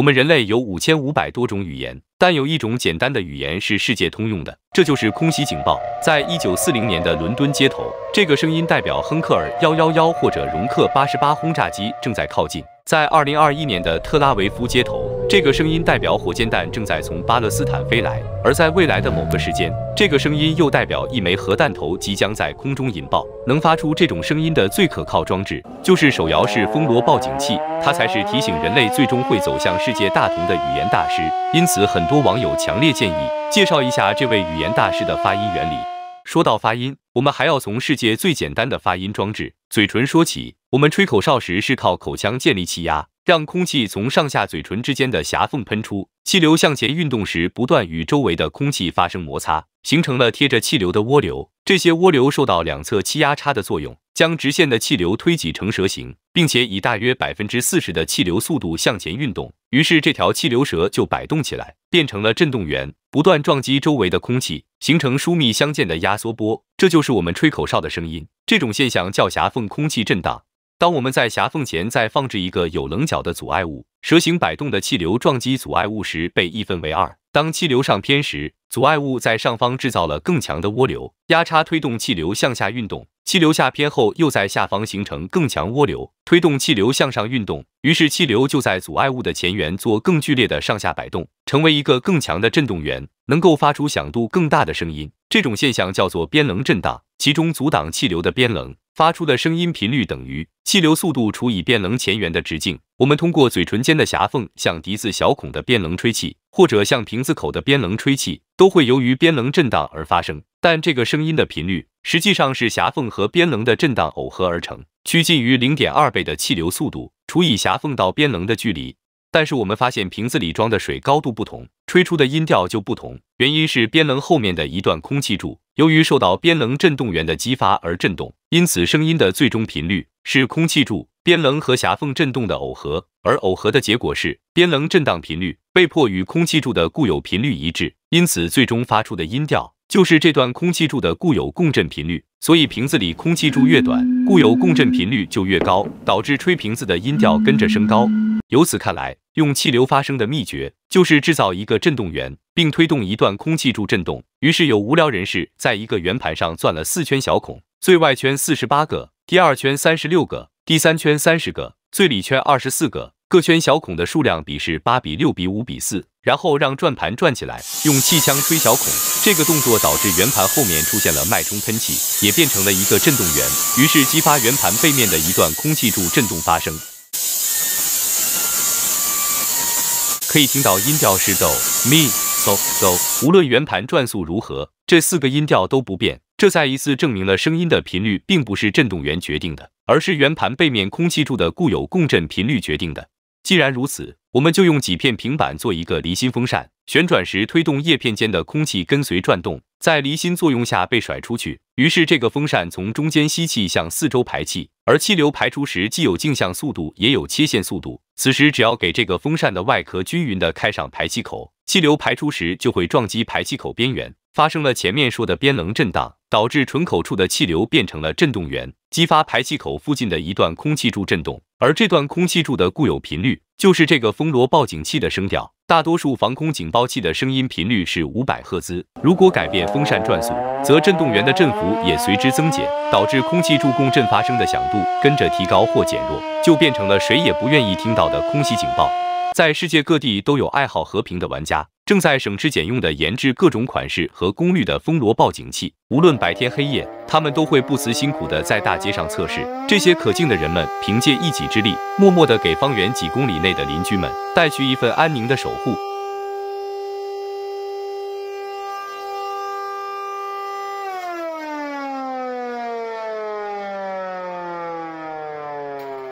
我们人类有五千五百多种语言，但有一种简单的语言是世界通用的，这就是空袭警报。在一九四零年的伦敦街头，这个声音代表亨克尔幺幺幺或者容克八十八轰炸机正在靠近。在二零二一年的特拉维夫街头。这个声音代表火箭弹正在从巴勒斯坦飞来，而在未来的某个时间，这个声音又代表一枚核弹头即将在空中引爆。能发出这种声音的最可靠装置就是手摇式蜂罗报警器，它才是提醒人类最终会走向世界大同的语言大师。因此，很多网友强烈建议介绍一下这位语言大师的发音原理。说到发音，我们还要从世界最简单的发音装置——嘴唇说起。我们吹口哨时是靠口腔建立气压。让空气从上下嘴唇之间的狭缝喷出，气流向前运动时，不断与周围的空气发生摩擦，形成了贴着气流的涡流。这些涡流受到两侧气压差的作用，将直线的气流推挤成蛇形，并且以大约百分之四十的气流速度向前运动。于是，这条气流蛇就摆动起来，变成了振动源，不断撞击周围的空气，形成疏密相间的压缩波。这就是我们吹口哨的声音。这种现象叫狭缝空气震荡。当我们在狭缝前再放置一个有棱角的阻碍物，蛇形摆动的气流撞击阻碍物时，被一分为二。当气流上偏时，阻碍物在上方制造了更强的涡流，压差推动气流向下运动；气流下偏后，又在下方形成更强涡流，推动气流向上运动。于是气流就在阻碍物的前缘做更剧烈的上下摆动，成为一个更强的振动源，能够发出响度更大的声音。这种现象叫做边棱震荡，其中阻挡气流的边棱。发出的声音频率等于气流速度除以边棱前缘的直径。我们通过嘴唇间的狭缝向笛子小孔的边棱吹气，或者向瓶子口的边棱吹气，都会由于边棱震荡而发生。但这个声音的频率实际上是狭缝和边棱的震荡耦合而成，趋近于零点二倍的气流速度除以狭缝到边棱的距离。但是我们发现瓶子里装的水高度不同，吹出的音调就不同。原因是边棱后面的一段空气柱。由于受到边棱振动源的激发而振动，因此声音的最终频率是空气柱边棱和狭缝振动的耦合，而耦合的结果是边棱振荡频率被迫与空气柱的固有频率一致，因此最终发出的音调。就是这段空气柱的固有共振频率，所以瓶子里空气柱越短，固有共振频率就越高，导致吹瓶子的音调跟着升高。由此看来，用气流发声的秘诀就是制造一个振动源，并推动一段空气柱振动。于是有无聊人士在一个圆盘上钻了四圈小孔，最外圈四十八个，第二圈三十六个，第三圈三十个，最里圈二十四个，各圈小孔的数量比是八比六比五比四。然后让转盘转起来，用气枪吹小孔，这个动作导致圆盘后面出现了脉冲喷气，也变成了一个振动源。于是激发圆盘背面的一段空气柱振动发生。可以听到音调是 do mi so so。无论圆盘转速如何，这四个音调都不变。这再一次证明了声音的频率并不是振动源决定的，而是圆盘背面空气柱的固有共振频率决定的。既然如此，我们就用几片平板做一个离心风扇，旋转时推动叶片间的空气跟随转动，在离心作用下被甩出去。于是这个风扇从中间吸气，向四周排气。而气流排出时既有径向速度，也有切线速度。此时只要给这个风扇的外壳均匀的开上排气口，气流排出时就会撞击排气口边缘，发生了前面说的边棱震荡，导致唇口处的气流变成了振动源，激发排气口附近的一段空气柱振动。而这段空气柱的固有频率。就是这个蜂罗报警器的声调，大多数防空警报器的声音频率是五百赫兹。如果改变风扇转速，则振动源的振幅也随之增减，导致空气柱共振发生的响度跟着提高或减弱，就变成了谁也不愿意听到的空袭警报。在世界各地都有爱好和平的玩家，正在省吃俭用地研制各种款式和功率的蜂罗报警器。无论白天黑夜，他们都会不辞辛苦地在大街上测试。这些可敬的人们，凭借一己之力，默默地给方圆几公里内的邻居们带去一份安宁的守护。